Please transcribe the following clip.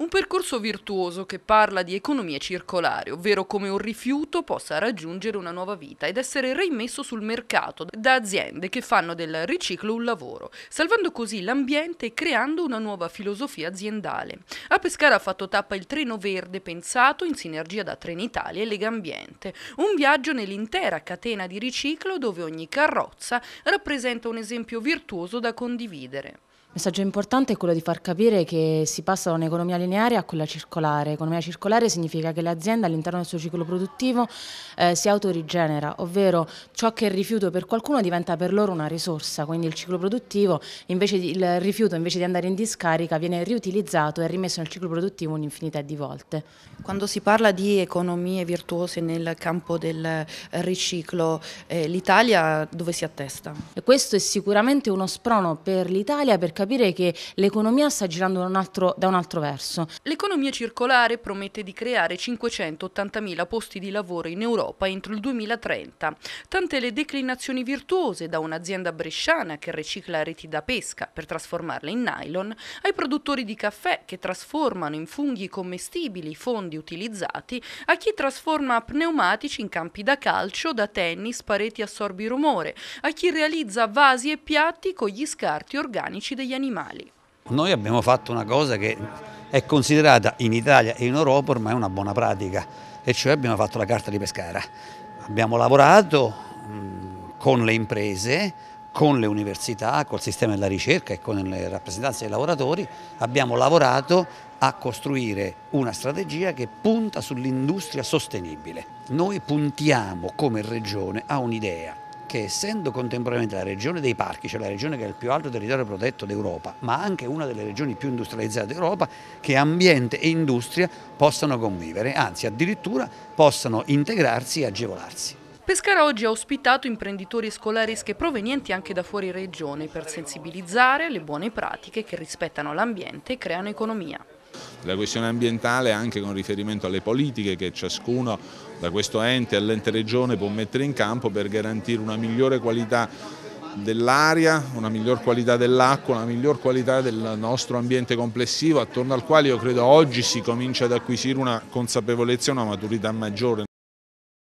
Un percorso virtuoso che parla di economia circolare, ovvero come un rifiuto possa raggiungere una nuova vita ed essere reimmesso sul mercato da aziende che fanno del riciclo un lavoro, salvando così l'ambiente e creando una nuova filosofia aziendale. A Pescara ha fatto tappa il treno verde pensato in sinergia da Trenitalia e Lega Ambiente, un viaggio nell'intera catena di riciclo dove ogni carrozza rappresenta un esempio virtuoso da condividere. Il messaggio importante è quello di far capire che si passa da un'economia lineare a quella circolare. Economia circolare significa che l'azienda all'interno del suo ciclo produttivo eh, si autorigenera, ovvero ciò che è rifiuto per qualcuno diventa per loro una risorsa, quindi il ciclo produttivo, invece il rifiuto invece di andare in discarica viene riutilizzato e rimesso nel ciclo produttivo un'infinità di volte. Quando si parla di economie virtuose nel campo del eh, riciclo, eh, l'Italia dove si attesta? E questo è sicuramente uno sprono per l'Italia perché capire che l'economia sta girando da un altro, da un altro verso. L'economia circolare promette di creare 580.000 posti di lavoro in Europa entro il 2030. Tante le declinazioni virtuose da un'azienda bresciana che ricicla reti da pesca per trasformarle in nylon, ai produttori di caffè che trasformano in funghi commestibili i fondi utilizzati, a chi trasforma pneumatici in campi da calcio, da tennis, pareti assorbi rumore, a chi realizza vasi e piatti con gli scarti organici degli degli animali. Noi abbiamo fatto una cosa che è considerata in Italia e in Europa ormai una buona pratica, e cioè abbiamo fatto la carta di Pescara. Abbiamo lavorato con le imprese, con le università, col sistema della ricerca e con le rappresentanze dei lavoratori, abbiamo lavorato a costruire una strategia che punta sull'industria sostenibile. Noi puntiamo come regione a un'idea che essendo contemporaneamente la regione dei parchi, cioè la regione che è il più alto territorio protetto d'Europa, ma anche una delle regioni più industrializzate d'Europa, che ambiente e industria possano convivere, anzi addirittura possano integrarsi e agevolarsi. Pescara oggi ha ospitato imprenditori e scolaresche provenienti anche da fuori regione per sensibilizzare le buone pratiche che rispettano l'ambiente e creano economia della questione ambientale anche con riferimento alle politiche che ciascuno da questo ente all'ente regione può mettere in campo per garantire una migliore qualità dell'aria, una miglior qualità dell'acqua, una miglior qualità del nostro ambiente complessivo attorno al quale io credo oggi si comincia ad acquisire una consapevolezza e una maturità maggiore.